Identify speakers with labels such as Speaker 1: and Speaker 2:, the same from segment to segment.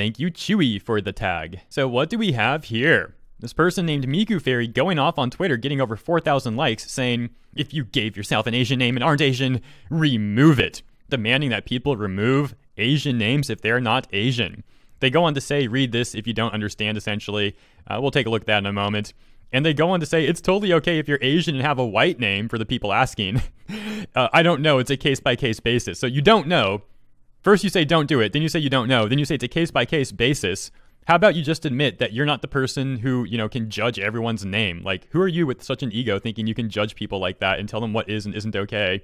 Speaker 1: Thank you, Chewy, for the tag. So what do we have here? This person named Miku Fairy going off on Twitter, getting over 4,000 likes, saying, If you gave yourself an Asian name and aren't Asian, remove it. Demanding that people remove Asian names if they're not Asian. They go on to say, Read this if you don't understand, essentially. Uh, we'll take a look at that in a moment. And they go on to say, It's totally okay if you're Asian and have a white name for the people asking. uh, I don't know. It's a case by case basis. So you don't know. First, you say don't do it. Then you say you don't know. Then you say it's a case by case basis. How about you just admit that you're not the person who you know can judge everyone's name? Like, who are you with such an ego thinking you can judge people like that and tell them what is and isn't okay?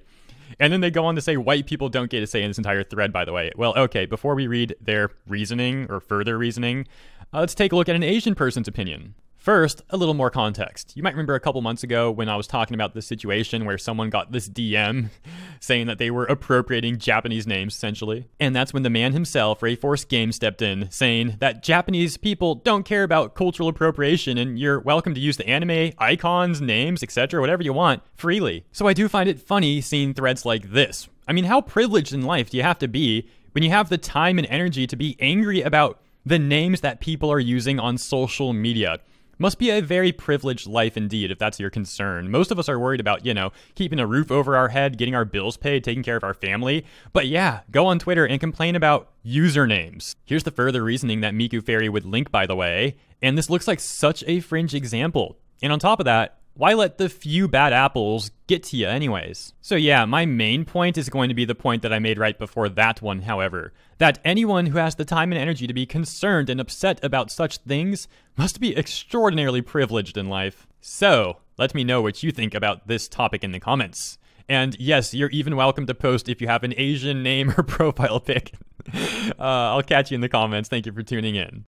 Speaker 1: And then they go on to say white people don't get a say in this entire thread, by the way. Well, okay, before we read their reasoning or further reasoning, uh, let's take a look at an Asian person's opinion. First, a little more context. You might remember a couple months ago when I was talking about this situation where someone got this DM saying that they were appropriating Japanese names, essentially. And that's when the man himself, Rayforce Games, stepped in, saying that Japanese people don't care about cultural appropriation and you're welcome to use the anime, icons, names, etc., whatever you want, freely. So I do find it funny seeing threads like this. I mean, how privileged in life do you have to be when you have the time and energy to be angry about the names that people are using on social media? Must be a very privileged life indeed if that's your concern. Most of us are worried about, you know, keeping a roof over our head, getting our bills paid, taking care of our family. But yeah, go on Twitter and complain about usernames. Here's the further reasoning that Miku Fairy would link, by the way. And this looks like such a fringe example. And on top of that, why let the few bad apples get to you, anyways? So, yeah, my main point is going to be the point that I made right before that one, however that anyone who has the time and energy to be concerned and upset about such things must be extraordinarily privileged in life. So, let me know what you think about this topic in the comments. And yes, you're even welcome to post if you have an Asian name or profile pic. Uh, I'll catch you in the comments. Thank you for tuning in.